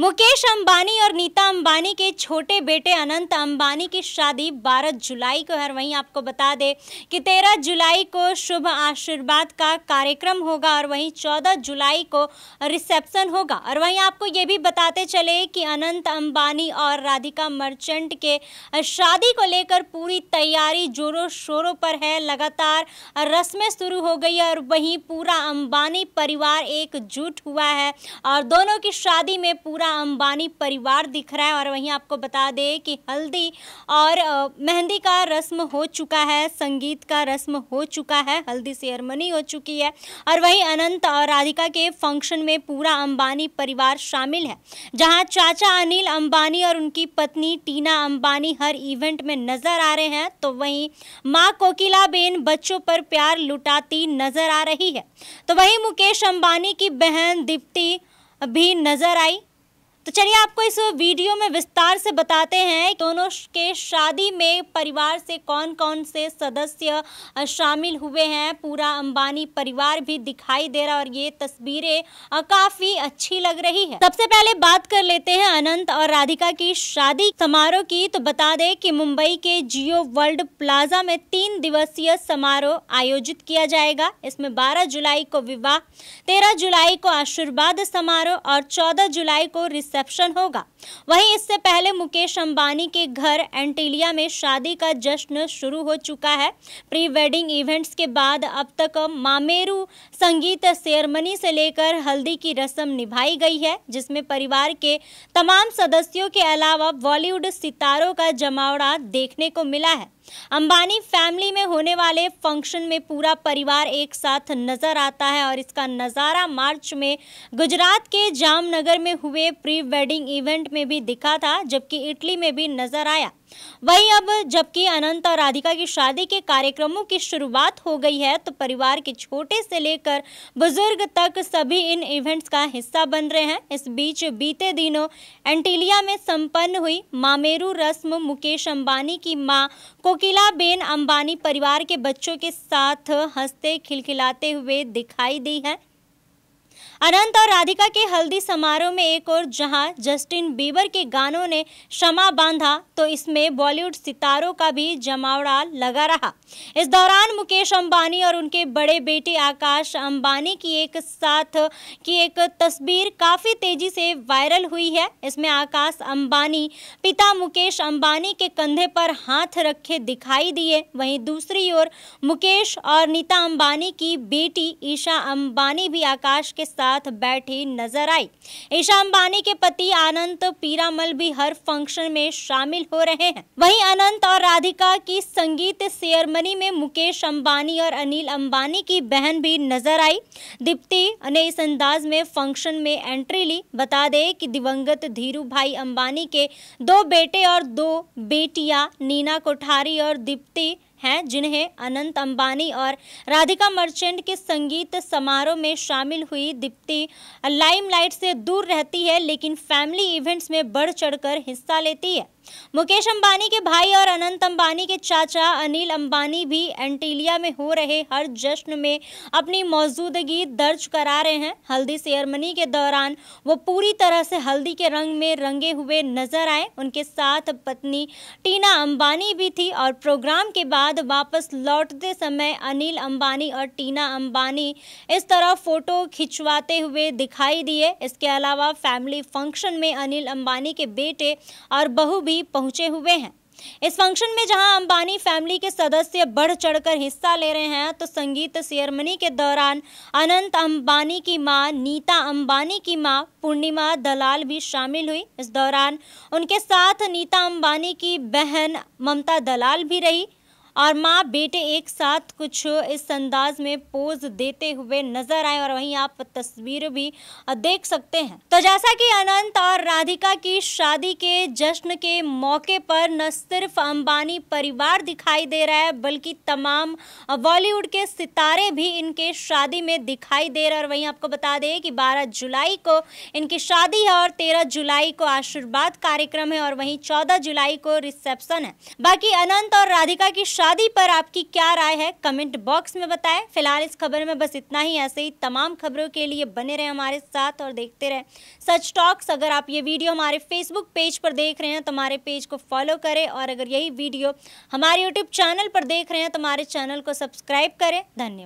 मुकेश अंबानी और नीता अंबानी के छोटे बेटे अनंत अंबानी की शादी 12 जुलाई को है वहीं आपको बता दें कि 13 जुलाई को शुभ आशीर्वाद का कार्यक्रम होगा और वहीं 14 जुलाई को रिसेप्शन होगा और वहीं आपको ये भी बताते चले कि अनंत अंबानी और राधिका मर्चेंट के शादी को लेकर पूरी तैयारी जोरों शोरों पर है लगातार रस्में शुरू हो गई और वहीं पूरा अंबानी परिवार एकजुट हुआ है और दोनों की शादी में पूरा पूरा अंबानी परिवार दिख रहा है और वहीं आपको बता दें कि हल्दी और मेहंदी का रस्म हो चुका है संगीत का रस्म हो चुका है हल्दी सेरमनी हो चुकी है और वहीं अनंत और राधिका के फंक्शन में पूरा अंबानी परिवार शामिल है जहां चाचा अनिल अंबानी और उनकी पत्नी टीना अंबानी हर इवेंट में नजर आ रहे हैं तो वहीं माँ कोकिला बेन बच्चों पर प्यार लुटाती नजर आ रही है तो वहीं मुकेश अंबानी की बहन दीप्ति भी नजर आई तो चलिए आपको इस वीडियो में विस्तार से बताते हैं दोनों के शादी में परिवार से कौन कौन से सदस्य शामिल हुए हैं पूरा अंबानी परिवार भी दिखाई दे रहा और ये तस्वीरें काफ़ी अच्छी लग रही है सबसे पहले बात कर लेते हैं अनंत और राधिका की शादी समारोह की तो बता दे की मुंबई के जियो वर्ल्ड प्लाजा में तीन दिवसीय समारोह आयोजित किया जाएगा इसमें बारह जुलाई को विवाह तेरह जुलाई को आशीर्वाद समारोह और चौदह जुलाई को रिस रिसेप्शन होगा वहीं इससे पहले मुकेश अंबानी के घर एंटीलिया में शादी का जश्न शुरू हो चुका है प्री वेडिंग इवेंट्स के बाद अब तक मामेरू संगीत सेरमनी से लेकर हल्दी की रस्म निभाई गई है जिसमें परिवार के तमाम सदस्यों के अलावा बॉलीवुड सितारों का जमावड़ा देखने को मिला है अंबानी फैमिली में होने वाले फंक्शन में पूरा परिवार एक साथ नजर आता है और इसका नज़ारा मार्च में गुजरात के जामनगर में हुए प्री वेडिंग इवेंट में भी दिखा था जबकि इटली में भी नजर आया वहीं अब जबकि अनंत और राधिका की शादी के कार्यक्रमों की शुरुआत हो गई है तो परिवार के छोटे से लेकर बुजुर्ग तक सभी इन इवेंट्स का हिस्सा बन रहे हैं इस बीच बीते दिनों एंटीलिया में संपन्न हुई मामेरू रस्म मुकेश अंबानी की मां कोकिला बेन अंबानी परिवार के बच्चों के साथ हंसते खिलखिलाते हुए दिखाई दी है अनंत और राधिका के हल्दी समारोह में एक और जहां जस्टिन बीबर के गानों ने क्षमा बांधा तो इसमें बॉलीवुड सितारों का भी जमावड़ा लगा रहा इस दौरान मुकेश अंबानी और उनके बड़े बेटे आकाश अंबानी की एक साथ की एक तस्वीर काफी तेजी से वायरल हुई है इसमें आकाश अंबानी पिता मुकेश अंबानी के कंधे पर हाथ रखे दिखाई दिए वहीं दूसरी ओर मुकेश और नीता अंबानी की बेटी ईशा अंबानी भी आकाश के साथ बैठी नजर आई ईशा अंबानी के पति अनंत पीरामल भी हर फंक्शन में शामिल हो रहे हैं वहीं अनंत और राधिका की संगीत सेरेमनी में मुकेश अंबानी और अनिल अंबानी की बहन भी नजर आई दीप्ति ने इस अंदाज में फंक्शन में एंट्री ली बता दे कि दिवंगत धीरू भाई अंबानी के दो बेटे और दो बेटियां नीना कोठारी और दीप्ति हैं जिन्हें अनंत अंबानी और राधिका मर्चेंट के संगीत समारोह में शामिल हुई दीप्ति लाइमलाइट से दूर रहती है लेकिन फैमिली इवेंट्स में बढ़ चढ़कर हिस्सा लेती है मुकेश अंबानी के भाई और अनंत अंबानी के चाचा अनिल अंबानी भी एंटीलिया में हो रहे हर जश्न में अपनी मौजूदगी दर्ज करा रहे हैं हल्दी सेरमनी के दौरान वो पूरी तरह से हल्दी के रंग में रंगे हुए नजर आए उनके साथ पत्नी टीना अंबानी भी थी और प्रोग्राम के बाद बाद वापस लौटते समय अनिल अंबानी और टीना अंबानी इस तरह फोटो खिंचवाते हुए दिखाई दिए इसके अलावा फैमिली फंक्शन में अनिल अंबानी के बेटे और बहू भी पहुंचे हुए हैं इस फंक्शन में जहां अंबानी फैमिली के सदस्य बढ़ चढ़कर हिस्सा ले रहे हैं तो संगीत सेरेमनी के दौरान अनंत अंबानी की मां नीता अंबानी की मां पूर्णिमा दलाल भी शामिल हुई इस दौरान उनके साथ नीता अंबानी की बहन ममता दलाल भी रही और माँ बेटे एक साथ कुछ इस अंदाज में पोज देते हुए नजर आए और वहीं आप तस्वीर भी देख सकते हैं तो जैसा कि अनंत और राधिका की शादी के जश्न के मौके पर न सिर्फ अंबानी परिवार दिखाई दे रहा है बल्कि तमाम बॉलीवुड के सितारे भी इनके शादी में दिखाई दे रहे और वहीं आपको बता दें कि 12 जुलाई को इनकी शादी है और तेरह जुलाई को आशीर्वाद कार्यक्रम है और वहीं चौदह जुलाई को रिसेप्शन है बाकी अनंत और राधिका की शादी आज़ादी पर आपकी क्या राय है कमेंट बॉक्स में बताएं फिलहाल इस खबर में बस इतना ही ऐसे ही तमाम खबरों के लिए बने रहें हमारे साथ और देखते रहें सच टॉक्स अगर आप ये वीडियो हमारे फेसबुक पेज पर देख रहे हैं तो हमारे पेज को फॉलो करें और अगर यही वीडियो हमारे यूट्यूब चैनल पर देख रहे हैं तो हमारे चैनल को सब्सक्राइब करें धन्यवाद